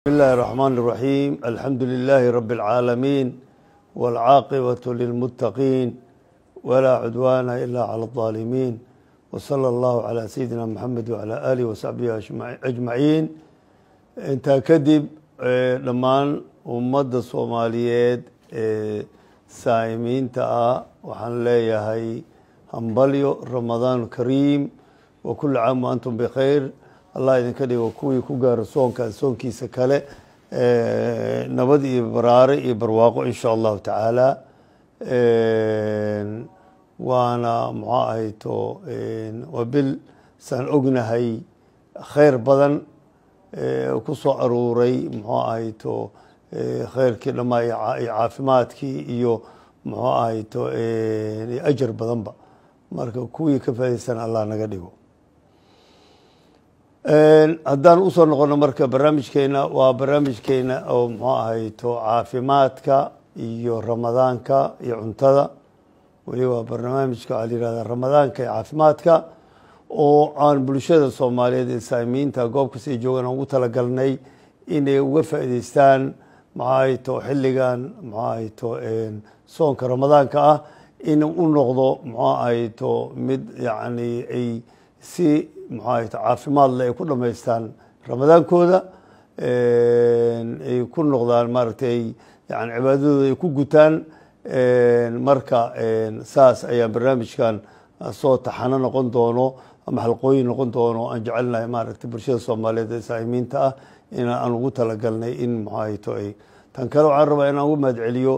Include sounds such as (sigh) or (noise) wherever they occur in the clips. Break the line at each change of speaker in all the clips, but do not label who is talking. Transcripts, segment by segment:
بسم الله الرحمن الرحيم الحمد لله رب العالمين والعاقبة للمتقين ولا عدوان إلا على الظالمين وصلى الله على سيدنا محمد وعلى آله وصحبه أجمعين intaa kadib dhammaan أمد soomaaliyeed ee saa'imiinta ah waxaan leeyahay hambalyo ramadaan kariim wa kula caam wa allah idinka dhigo kuwii ku gaaro soonkaas soonkiisa kale nabad iyo baraare iyo barwaaqo insha allahu tacaala waana muxuu ahayto waa bil saan ognahay kheyr badan ku soo aruuray muxuu ahayto kheyrkii dhamaa iyo caafimaadkii iyo muxuu ahayto ajar badanba marka kuwii ka faaideysana allah naga dhigo haddaan usoo noqono marka barnaamijkeena waa barnaamijkeena oo muxuu ahay caafimaadka iyo ramadaanka iyo cuntada weli waa barnaamijka waxaa la yihahda ramadaanka iyo caafimaadka oo aan bulshada soomaaliyeed ee saamiyiinta goob kasta ay joogaan aan ugu talagalnay inay uga faa'idaystaan maxaay xilligan maxaay to soonka ramadaanka ah in u noqdo muxuu ahayto mid yacni ay si muxuah caafimaad leh ay ku dhammaystaan ramadaankooda ay ku noqdaan maaragtay yani cibaadadooda ay ku gutaan marka saas ayaan barnaamijkan soo taxano noqon doono ama halqooyin noqon doono aan jecelnahay maaragtay bulshada soomaaliyeed ee saahimiinta ah inaan ugu talagalnay in muxuahto ay tan kale waxaan rabaa in aan ugu mahad celiyo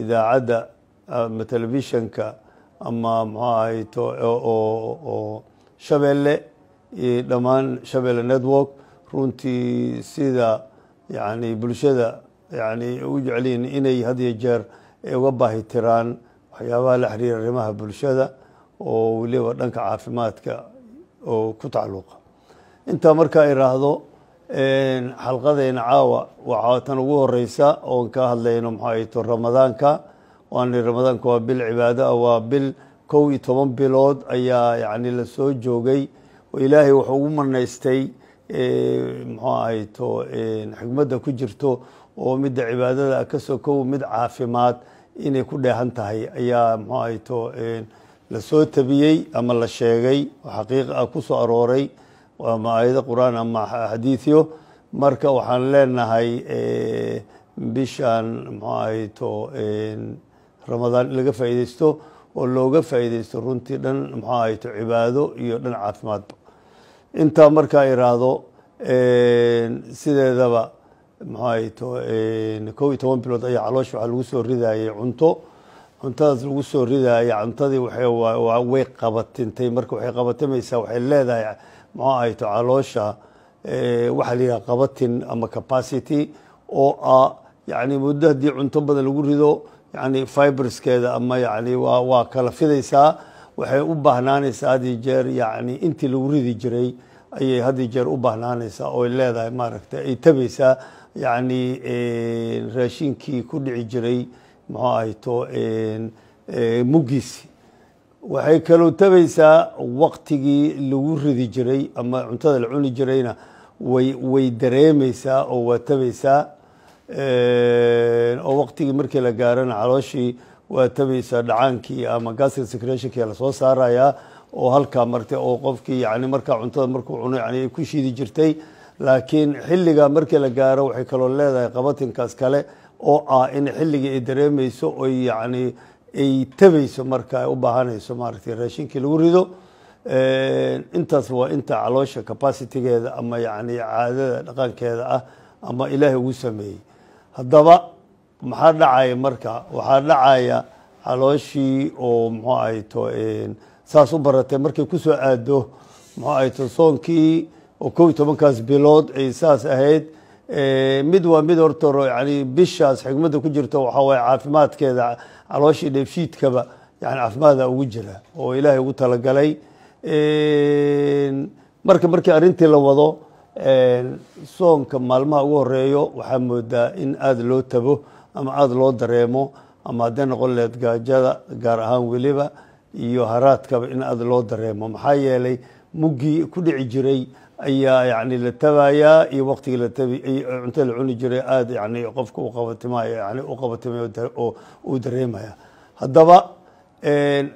idaacadda ama telefishanka ama mxa ahato oo shabeelle dhammaan shabeelle network runtii sida yani bulshada yani ugu jecelihiin inay had iyo jeer uga baahi tiraan waxyaabaha la xiriira arrimaha bulshada oo weliba dhanka caafimaadka oo ku tacalluqa intaa markaa iraahdo xalqadeena caawa waxaa tan ugu horeysa oon ka hadlayno maxaa ramadaanka waani ramadaanku waa bil cibaado ah waa bil kow iyo toban bilood ayaa yani lasoo joogay oo ilaahay wuxuu ugu manaystay eh, muxuu ahayto eh, xigmadda ku jirto oo midda cibaadada ah kasoo kow mid caafimaad inay ku dheehan tahay ayaa muxuu ahayto eh, lasoo soo tabiyey ama la sheegay oo xaqiiq ah ku arooray ama aayado qur-aan ama xadiidyo marka waxaan leenahay bishan muxuu ahayto ramadaan laga faa'iidaysto oo looga faa'iidaysto runtii dhan muxuu ahayto cibaado iyo dhan caafimaadba intaa markaa iraahdo sideedaba muxuu ahayto kow iyo toban bilood ayaa caloosha waxaa lagu soo ridaayay cunto cuntadaas lagu soo ridaaya cuntadii way qabatintay marka waxay qabatamaysaa waxay leedahay muxuu ahayto caloosha waxaa la qabatin ama capacity oo ah yacni muddo haddii cunto badan lagu rido yani fibreskeeda ama yani waa waa kala fidaysaa waxay u baahnaanaysaa haddii jeer yani intii lagu ridi jiray ayay haddii jeer u baahnaanaysaa oy leedahay maaragtay ay tabaysaa yani raashinkii ku dhici jiray muxuu ahayto muggiisi waxay kaloo tabaysaa waqtigii lagu ridi jiray ama cuntada la cuni jirayna way way dareemaysaa oo waa tabaysaa oo waqtigii markii la gaarana calooshii waa tabaysaa dhacaankii ama gastric secretionka lasoo saarayaa oo halkaa martay oo qofkii yani markaa cuntada markuu cuno yani ku shiidi jirtay laakiin xilligaa markii la gaaro waxay kaloo leedahay qabatinkaas kale oo ah in xilligii ay dareemayso oy yacni ay tabayso marka ay u baahanayso maaragtay raashinkii lagu rido intaas waa inta caloosha capacitygeeda ama yacni caadada dhaqankeeda ah ama ilaahay ugu sameeyey haddaba maxaa dhacaya marka waxaa dhacaya calooshii oo muxuu ahayto saas u baratay markay kusoo aado muxuu ahayto soonkii oo kow iyo tobankaas bilood ay saas ahayd mid waa mid hortaro yani bishaas xigmadda ku jirta waxaa waye caafimaadkeeda calooshii dheefshiidkaba yani caafimaada ugu jira oo ilaahay ugu talagalay marka markii arrintii la wado soonka maalmaha ugu horeeyo waxaa moodaa in aada loo tabo ama aada loo dareemo ama hadday noqon leed gaajada gaar ahaan weliba iyo haraadkaba in aada loo dareemo maxaa yeelay muggii ku dhici jiray ayaa yani la tabayaa iyo la waktigii lacunto la cuni jiray aada yani qofka uqabatimay u qabatimay oo uu dareemaya haddaba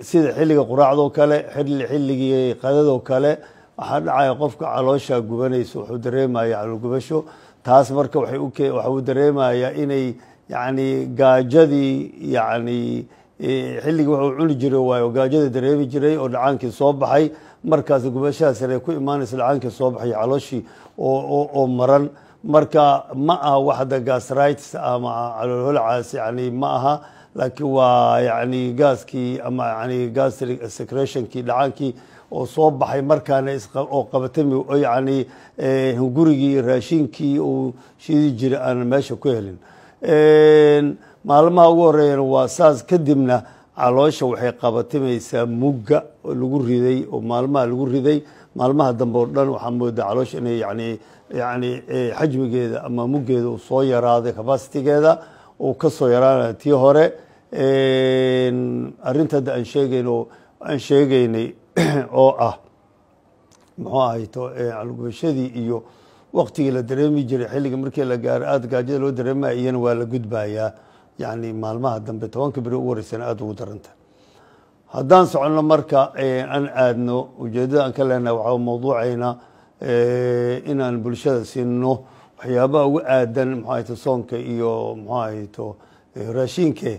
sida xilliga quraacdoo kale xilligii qadadoo kale waxaa dhacaya qofka caloosha gubanaysa wuxuu dareemaya caloolgubasho taas marka waxau dareemaya inay yani gaajadii yani e, xilligii waxuu cuni jiray waayo gaajada dareemi jiray oo dhacaankii soo baxay markaas gubashahaas inay ku imaanaysa dhacaankii soo baxay calooshii oo maran marka ma aha wax hadda gasrites ama caloolholacaas yani ma aha laakiin waa yani gaaskii ama yani gasri dhacaankii oo soo baxay markaana oo qabatami yani eh, hungurigii raashinkii uu shidi jiray aanan meesha ku helin maalmaha ugu horeeyana waa saas kadibna caloosha waxay qabatimaysaa mugga lagu riday oo maalmaha lagu riday maalmaha dambe oo dhan waxaa moodaa caloosha inay yani yani eh, xajmigeeda ama muggeeda uu soo yaraaday capacitygeeda uu ka yaraanaya tii hore arrinta hadda aan sheegayn aan sheegaynay (coughs) oo ah muxuu ahaytocalugubashadii iyo waktigii la dareemi jiray xilliga markii la gaaro aada gaajada loo dareemayana waa la gudbayaa yani maalmaha dambe tobanka beri u wareysana aada ugu daranta haddaan soconno marka aan aadno ujeedada aan ka leenahay waxaa mawduucayna inaan bulshada siino waxyaabaha ugu aadan muxu ahayto soonka iyo muxuu ahayto raashiinke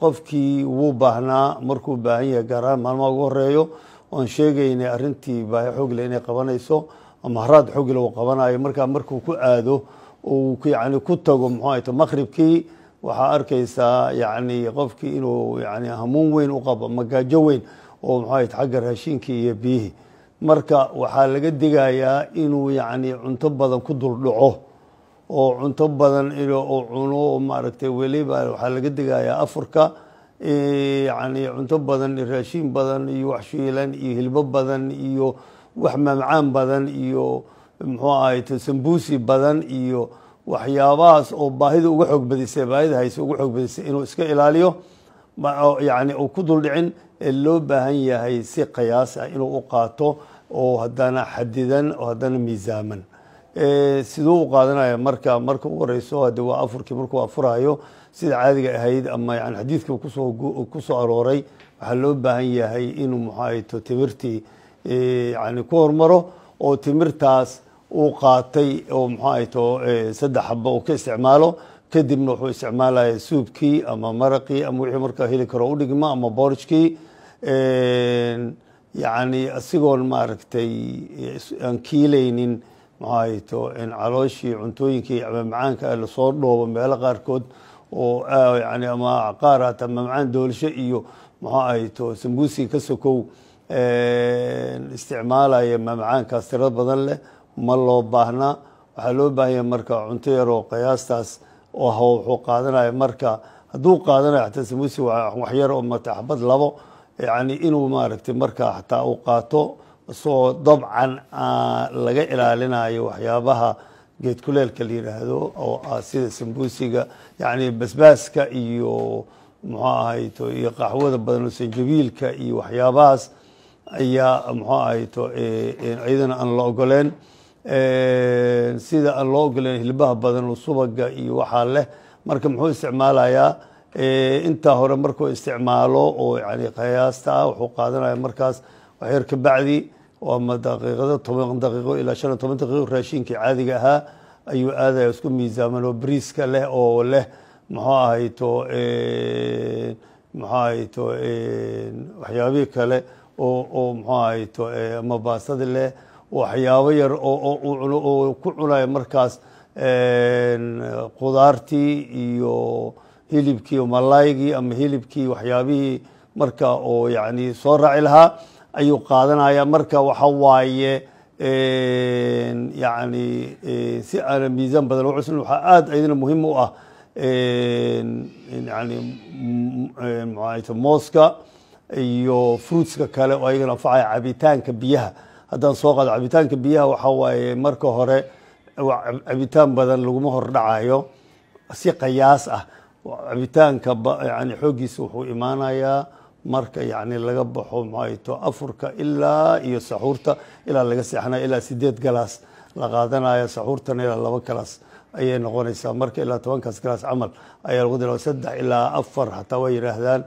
qofkii wuu baahnaa markuu baahan yahay gaar ahaan maalmaha ugu horeeyo oan sheegaynay arrintii baahi xoogle inay qabanayso ama haraad xoogle uu qabanayo markaa markuu ku aado uu yani ku tago muxuu ahayta maqhribkii waxaa arkaysaa yani qofkii inuu yani hamuun weyn u qabo magaajo weyn oo muxuu ahayta xagga raashinkii iyo biyihii marka waxaa laga digayaa inuu yani cunto badan ku duldhaco oo cunto badan inuu cuno maaragtay weliba waxaa laga digayaa afurka yani cunto badan iyo raashiin badan iyo wax shiilan iyo hilbo badan iyo wax mamcaan badan iyo muxuu ahay sambuusi badan iyo waxyaabahaas oo baahida uga xoog badisay baahida hayse uga xoog badisay inuu iska ilaaliyo yani uu ku dul dhicin ee loo baahan yahay si qiyaas ah inuu u qaato oo haddana xadidan oo haddana miisaaman siduu u qaadanaya marka marka u horeyso hade waa afurkii markuu afurayo sida caadiga ahayd ama yan xadiidkii kusoo kusoo arooray waxaa loo baahan yahay inuu muxaato timirtii yani ku hormaro oo timirtaas uu qaatay oo muxaato saddex xaba uu ka isticmaalo kadibna wuxuu isticmaalaya suubkii ama maraqii ama wixii marka heli karo u dhigma ama boorjkii yani asigoon maaragtay aan kiilaynin maxaay in calooshii cuntooyinkii amamacaanka lasoo dhoobo meelo qaarkood oo ah, yani ama qaar hata mamacaan doolasho iyo maxaa ahayto to ka sokow isticmaalaya mamacaankaas tiro badan leh ma loo baahnaa waxaa loo baahanya marka cunto yaroo qiyaastaas oo wuxuu qaadanaya marka hadduu qaadanayo xataa sambuusi waxyar oo mataxbad labo yani inuu maaragtay marka xataa uu qaato soo dabcan ah, laga ilaalinayo waxyaabaha geedkuleelka la yidhaahdo oo ah sida sambusiga yani basbaaska iyo muxuu ahay iyo qaxwada badan sanjabiilka iyo waxyaabahaas ayaa muxuu ahay to eh, eh, iyadana aan la ogoleen eh, sida aan loo ogoleen hilbaha badan oo subaga iyo waxaa leh marka muxuu isticmaalayaa intaa hore markuu isticmaalo oo yani qiyaasta ah wuxuu qaadanaya markaas waxyar ka bacdi waama daqiiqado toban daqiiqo ilaa shan toban daqiiqo raashinkii caadiga ahaa ayuu aadaya isku miisaaman oo briiska leh oo leh muxuu ahayto to muxuu ahay waxyaabihii kale oo oo muxuu ahay to mabaasadi leh waxyaabo yar oo oo ku cunaya markaas khudaartii iyo hilibkii malaygii ama hilibkii waxyaabihii marka oo yacni soo raaci lahaa ayuu qaadanaya marka waxa waaye yani si aana miisaan badan loo cuslin waxaa aad aydina muhiim u ah yani mooska iyo fruitska kale oo ayagana anfacaya cabitaanka biyaha haddaan soo qaado cabitaanka biyaha waxa waaye marka hore cabitaan badan laguma hor dhacayo si qayaas ah cabitaanka yani xooggiisa wuxuu imaanayaa marka yani laga baxo mto afurka ilaa iyo saxuurta ilaa laga seexna ilaa sideed galaas la qaadanaya saxuurtana ilaa laba galaas ayay noqonaysaa marka ilaa tobankaas galaas camal ayaa lagu dil saddex ilaa afar hataa way yidhaahdaan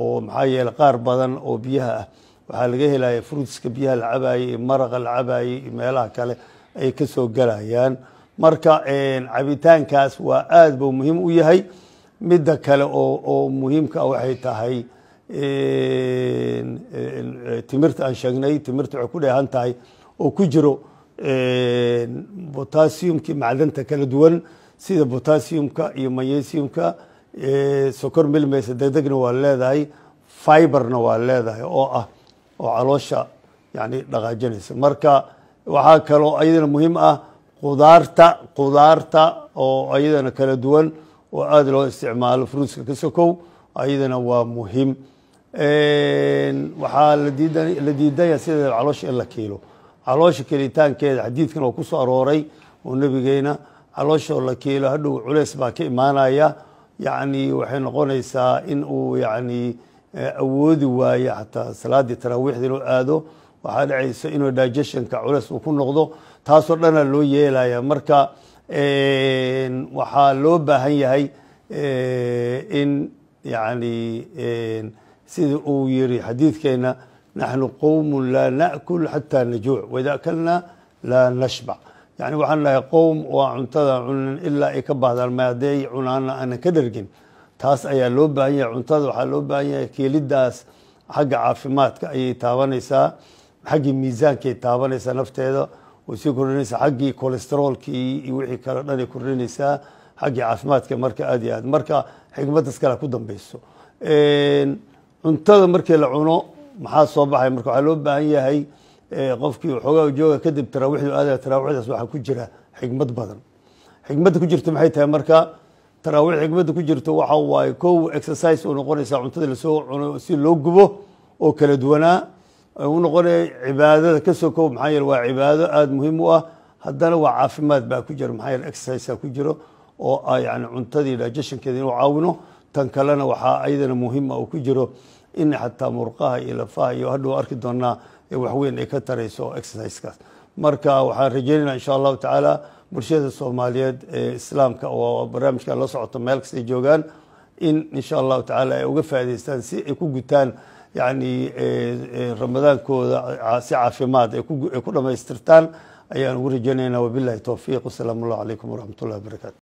oo maxaa yeele qaar badan oo biyaha ah waxaa laga helaya fruitska biyaha la cabaayey iyo maraqa la cabaayey iyo meelaha kale ay kasoo soo galayaan marka cabitaankaas waa aada buu muhiim u yahay midda kale oo oo muhiimka ah waxay tahay Eh, timirta aan sheegnay timirta waxay ku dheehan tahay oo ku jiro botasiyumkii macdanta kala duwan sida botasiyumka iyo manyesiumka eh, sokor milmaysa degdegna waa leedahay fiberna waa leedahay oo ah oo caloosha yani dhaqaajinaysa marka waxaa kaloo ayadana muhiim ah qudaarta qudaarta oo ayadana kala duwan oo aada loo isticmaalo fruitska ka sokow ayadana waa muhiim waxaa la diidaya sideeda caloosha in la kiilo caloosha kelitaankeeda xadiidkan oo kusoo arooray oo nebigeena caloosha oo la kiilo hadhow culeys baa ka imaanaya yacni waxay noqonaysaa in uu yacni eh, awoodi waayo xataa salaadii taraawiixda inuu aado waxaa dhacaysa inuu digestionka culeys uu ku noqdo taasoo dhana loo yeelaya marka waxaa loo baahan yahay eh, in yacni sida uu yiri xadiidkeenna naxnu qowmun laa naakul xataa najuuc waida akalnaa laa nashbac yani waxaan nahay qowm waa cuntada cunan ilaa ay ka bahdaan ma haddii ay aanan ka dhargin taas ayaa loo baahan yahay cuntada waxaa loo baahan yahay keelidaas xagga caafimaadka ayay taabanaysaa xaggii miisaankay taabanaysaa nafteeda way sii kordhinaysaa xaggii kolesteroolkii iyo wixii kale dhanay kordhinaysaa xaggii caafimaadka marka aad iyo aad marka xikmaddas kale ku dambeyso cuntada markii la cuno maxaa soo baxay marka waxaa loo baahan yahay eh, qofkii xoogaa jooga kadib taraawiixdu aadaya taraawiixdaas waxaa ku jira xikmad badan xikmadda ku jirta maxay tahay marka taraawiix xikmadda ku jirta waxa waaye kow exercise u noqonaysaa cuntada lasoo cuno si loo gubo oo kala duwanaa u noqonaya cibaadada kasoo kow maxaa yeele waa cibaado aada muhiim u ah haddana waa caafimaad baa ku jira maxaa yeele exercisea ku jiro oo ah, yani cuntadii digestionkeeda inuu caawino tan kalena waxaa iyadana muhiima ah uu ku jiro in xataa murqaha iyo lafaha iyo hadhow arki doonaa waxweyn ay ka tarayso exercisekaas marka waxaan rajeynayna insha allahu tacaala bulshada soomaaliyeed ee islaamka oo barnaamijka la socoto meel kastay joogaan in insha allahu tacaala ay uga faa'idaystaan si ay ku gutaan yacni ramadaankooda si caafimaad ay ku dhamaystirtaan ayaan ugu rajeynaynaa wabillahi towfiiq wasalaamu allahu calaykum waraxmat ullahi wabarakatu